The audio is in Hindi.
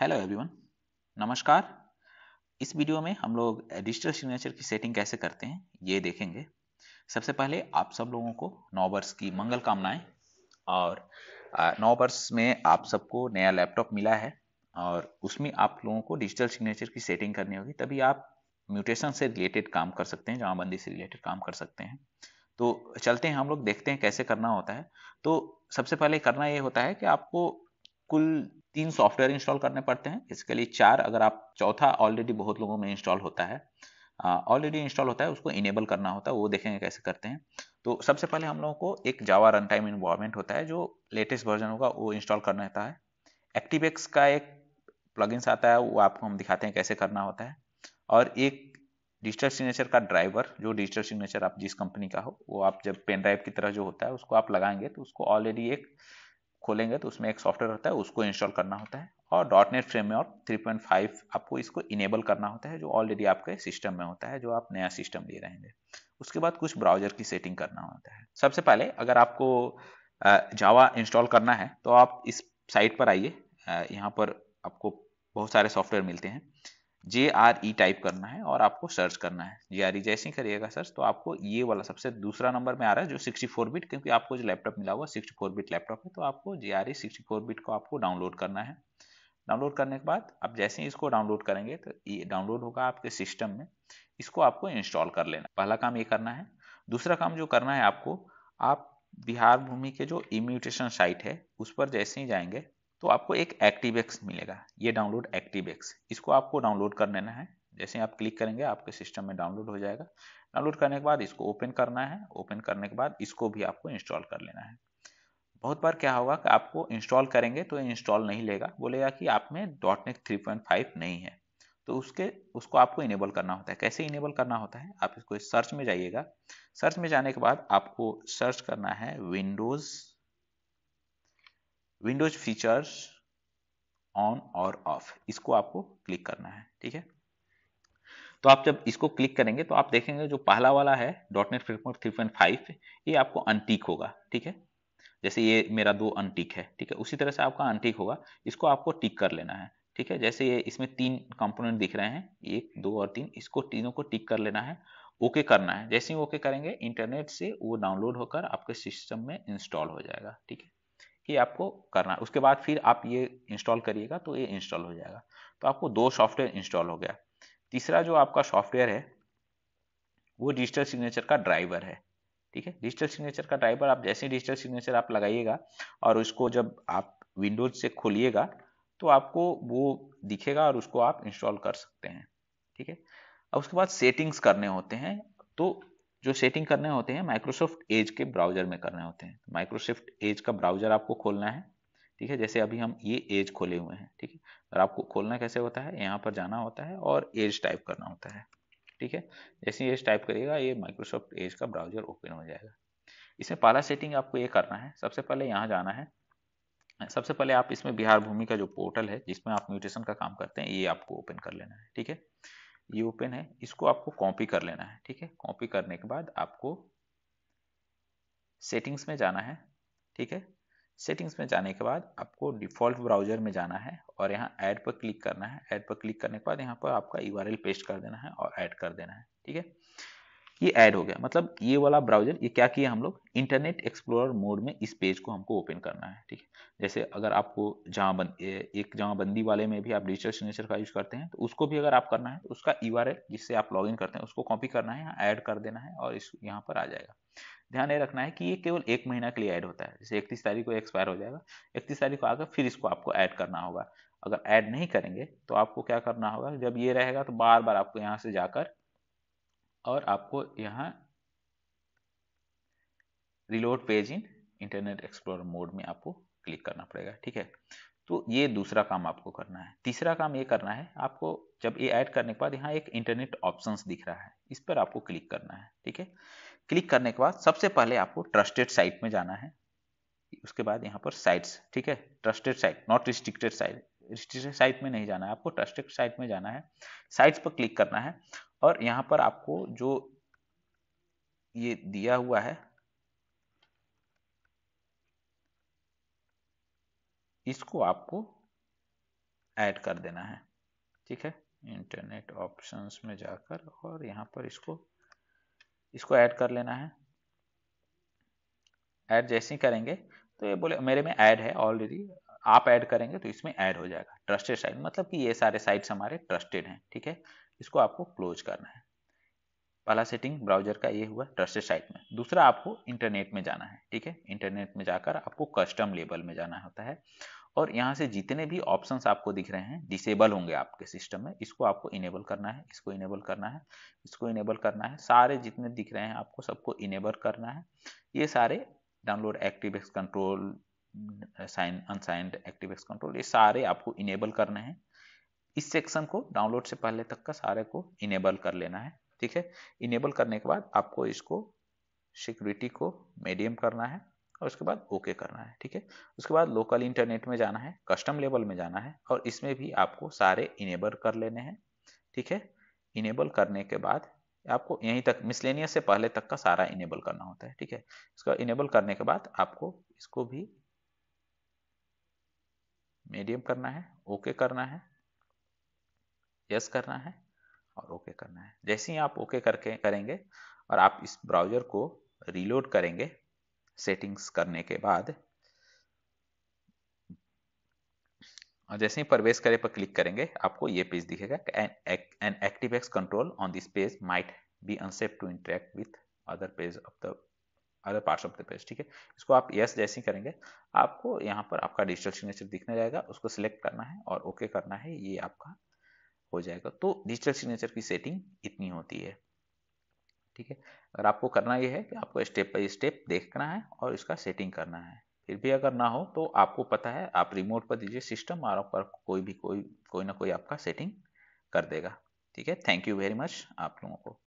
हेलो एवरीवन नमस्कार इस वीडियो में हम लोग डिजिटल सिग्नेचर की सेटिंग कैसे करते हैं ये देखेंगे सबसे पहले आप सब लोगों को नौ वर्ष की मंगल कामनाएं और नौ वर्ष में आप सबको नया लैपटॉप मिला है और उसमें आप लोगों को डिजिटल सिग्नेचर की सेटिंग करनी होगी तभी आप म्यूटेशन से रिलेटेड काम कर सकते हैं जमाबंदी से रिलेटेड काम कर सकते हैं तो चलते हैं हम लोग देखते हैं कैसे करना होता है तो सबसे पहले करना ये होता है कि आपको कुल तीन सॉफ्टवेयर इंस्टॉल करने पड़ते हैं इसके लिए चार अगर आप चौथा ऑलरेडी बहुत लोगों में इंस्टॉल होता है ऑलरेडी uh, इंस्टॉल होता है उसको इनेबल करना होता है वो देखेंगे कैसे करते हैं तो सबसे पहले हम लोगों को एक जावा रन टाइम इन्वॉलमेंट होता है जो लेटेस्ट वर्जन होगा वो इंस्टॉल करना होता है एक्टिवेक्स का एक प्लगइन्स आता है वो आपको हम दिखाते हैं कैसे करना होता है और एक डिजिटल सिग्नेचर का ड्राइवर जो डिजिटल सिग्नेचर आप जिस कंपनी का हो वो आप जब पेन ड्राइव की तरह जो होता है उसको आप लगाएंगे तो उसको ऑलरेडी एक खोलेंगे तो उसमें एक सॉफ्टवेयर होता है उसको इंस्टॉल करना होता है और dot net framework three point five आपको इसको इनेबल करना होता है जो ऑलरेडी आपके सिस्टम में होता है जो आप नया सिस्टम ले रहे हैं उसके बाद कुछ ब्राउजर की सेटिंग करना होता है सबसे पहले अगर आपको जावा इंस्टॉल करना है तो आप इस साइट पर आइए यहाँ पर आपको बहुत सारे सॉफ्टवेयर मिलते हैं जे आर ई टाइप करना है और आपको सर्च करना है जे आर ई जैसे ही करिएगा सर्च तो आपको ये वाला सबसे दूसरा नंबर में आ रहा है जो 64 बिट क्योंकि आपको जो लैपटॉप मिला हुआ 64 बिट लैपटॉप है तो आपको J R E sixty bit को आपको डाउनलोड करना है डाउनलोड करने के बाद आप जैसे ही इसको डाउनलोड करेंगे तो ये डाउनलोड होगा आपके सिस्टम में इसको आपको इंस्टॉल कर लेना पहला काम ये करना है दूसरा काम जो करना है आपको आप बिहार भूमि के जो इम्यूटेशन साइट है उस पर जैसे ही जाएंगे तो आपको एक एक्टिव एक्स मिलेगा ये डाउनलोड एक्टिव एक्स इसको आपको डाउनलोड कर लेना है जैसे आप क्लिक करेंगे आपके सिस्टम में डाउनलोड हो जाएगा डाउनलोड करने के बाद इसको ओपन करना है ओपन करने के बाद इसको भी आपको इंस्टॉल कर लेना है बहुत बार क्या होगा कि आपको इंस्टॉल करेंगे तो इंस्टॉल नहीं लेगा बोलेगा कि आप में dot net three point five नहीं है तो उसके उसको आपको इनेबल करना होता है कैसे इनेबल करना होता है आप इसको सर्च में जाइएगा सर्च में जाने के बाद आपको सर्च करना है विंडोज़ विंडोज फीचर्स ऑन और ऑफ इसको आपको क्लिक करना है ठीक है तो आप जब इसको क्लिक करेंगे तो आप देखेंगे जो पहला वाला है dot net framework three point five ये आपको अनटिक होगा ठीक है जैसे ये मेरा दो अनटिक है ठीक है उसी तरह से आपका अनटिक होगा इसको आपको टिक कर लेना है ठीक है जैसे ये इसमें तीन कंपोनेंट दिख रहे हैं एक दो और तीन इसको तीनों को टिक कर लेना है ओके okay करना है जैसे ही ओके okay करेंगे इंटरनेट से वो डाउनलोड होकर आपके सिस्टम में इंस्टॉल हो जाएगा ठीक है ये आपको करना है उसके बाद फिर आप ये इंस्टॉल करिएगा तो ये इंस्टॉल हो जाएगा तो आपको दो सॉफ्टवेयर इंस्टॉल हो गया तीसरा जो आपका सॉफ्टवेयर है वो डिजिटल सिग्नेचर का ड्राइवर है ठीक है डिजिटल सिग्नेचर का ड्राइवर आप जैसे डिजिटल सिग्नेचर आप लगाइएगा और उसको जब आप विंडोज से खोलिएगा तो आपको वो दिखेगा और उसको आप इंस्टॉल कर सकते हैं ठीक है अब उसके बाद सेटिंग्स करने होते हैं तो जो सेटिंग करने होते हैं माइक्रोसॉफ्ट एज के ब्राउजर में करने होते हैं माइक्रोसॉफ्ट एज का ब्राउजर आपको खोलना है ठीक है जैसे अभी हम ये एज खोले हुए हैं ठीक है और आपको खोलना कैसे होता है यहाँ पर जाना होता है और एज टाइप करना होता है ठीक है जैसे एज टाइप करिएगा ये माइक्रोसॉफ्ट एज का ब्राउजर ओपन हो जाएगा इसमें पहला सेटिंग आपको ये करना है सबसे पहले यहाँ जाना है सबसे पहले आप इसमें बिहार भूमि का जो पोर्टल है जिसमें आप म्यूटेशन का काम करते हैं ये आपको ओपन कर लेना है ठीक है ये ओपन है इसको आपको कॉपी कर लेना है ठीक है कॉपी करने के बाद आपको सेटिंग्स में जाना है ठीक है सेटिंग्स में जाने के बाद आपको डिफ़ॉल्ट ब्राउजर में जाना है और यहाँ ऐड पर क्लिक करना है ऐड पर क्लिक करने के बाद यहाँ पर आपका यू पेस्ट कर देना है और ऐड कर देना है ठीक है ये ऐड हो गया मतलब ये वाला ब्राउजर ये क्या किया हम लोग इंटरनेट एक्सप्लोरर मोड में इस पेज को हमको ओपन करना है ठीक है जैसे अगर आपको जहाँ बंद एक जहाँ बंदी वाले में भी आप डिजिटल सिग्नेचर का यूज करते हैं तो उसको भी अगर आप करना है तो उसका यू जिससे आप लॉग करते हैं उसको कॉपी करना है यहाँ ऐड कर देना है और इस यहाँ पर आ जाएगा ध्यान ये रखना है कि ये केवल एक महीना के लिए ऐड होता है जैसे इकतीस तारीख को एक्सपायर हो जाएगा इकतीस तारीख को आकर फिर इसको आपको ऐड करना होगा अगर ऐड नहीं करेंगे तो आपको क्या करना होगा जब ये रहेगा तो बार बार आपको यहाँ से जाकर और आपको यहाँ reload page in Internet Explorer mode में आपको क्लिक करना पड़ेगा ठीक है तो ये दूसरा काम आपको करना है तीसरा काम ये करना है आपको जब ये ऐड करने के बाद यहाँ एक इंटरनेट ऑप्शंस दिख रहा है इस पर आपको क्लिक करना है ठीक है क्लिक करने के बाद सबसे पहले आपको ट्रस्टेड साइट में जाना है उसके बाद यहाँ पर साइट्स ठीक है trusted site not restricted site restricted site में नहीं जाना है आपको ट्रस्टेड साइट में जाना है साइट्स पर क्लिक करना है और यहाँ पर आपको जो ये दिया हुआ है इसको आपको ऐड कर देना है ठीक है इंटरनेट ऑप्शंस में जाकर और यहाँ पर इसको इसको ऐड कर लेना है ऐड जैसे ही करेंगे तो ये बोले मेरे में ऐड है ऑलरेडी आप ऐड करेंगे तो इसमें ऐड हो जाएगा ट्रस्टेड साइट मतलब कि ये सारे साइट्स हमारे ट्रस्टेड हैं ठीक है इसको आपको क्लोज करना है पहला सेटिंग ब्राउजर का ये हुआ ट्रस्टेड साइट में दूसरा आपको इंटरनेट में जाना है ठीक है इंटरनेट में जाकर आपको कस्टम लेबल में जाना होता है और यहाँ से जितने भी ऑप्शंस आपको दिख रहे हैं डिसेबल होंगे आपके सिस्टम में इसको आपको इनेबल करना है इसको इनेबल करना है इसको इनेबल करना है सारे जितने दिख रहे हैं आपको सबको इनेबल करना है ये सारे download active X control sign unsigned active X control ये सारे आपको इनेबल करना है इस सेक्शन को डाउनलोड से पहले तक का सारे को इनेबल कर लेना है ठीक है इनेबल करने के बाद आपको इसको सिक्योरिटी को मीडियम करना है और उसके बाद ओके okay करना है ठीक है उसके बाद लोकल इंटरनेट में जाना है कस्टम लेवल में जाना है और इसमें भी आपको सारे इनेबल कर लेने हैं ठीक है इनेबल करने के बाद आपको यहीं तक मिसलेनियस से पहले तक का सारा इनेबल करना होता है ठीक है इसका इनेबल करने के बाद आपको इसको भी मीडियम करना है ओके okay करना है यस करना है और ओके okay करना है जैसे ही आप ओके okay करके करेंगे और आप इस ब्राउजर को रीलोड करेंगे सेटिंग्स करने के बाद और जैसे ही प्रवेश करे पर क्लिक करेंगे आपको ये पेज दिखेगा an active X control on this page might be unsafe to interact with other page of the other parts of the page ठीक है इसको आप यस जैसे ही करेंगे आपको यहाँ पर आपका डिजिटल सिग्नेचर दिखने जाएगा उसको सिलेक्ट करना है और ओके okay करना है ये आपका हो जाएगा तो डिजिटल सिग्नेचर की सेटिंग इतनी होती है ठीक है अगर आपको करना यह है कि आपको स्टेप बाई स्टेप देखना है और इसका सेटिंग करना है फिर भी अगर ना हो तो आपको पता है आप रिमोट पर दीजिए सिस्टम और पर कोई भी कोई कोई ना कोई आपका सेटिंग कर देगा ठीक है थैंक यू वेरी मच आप लोगों को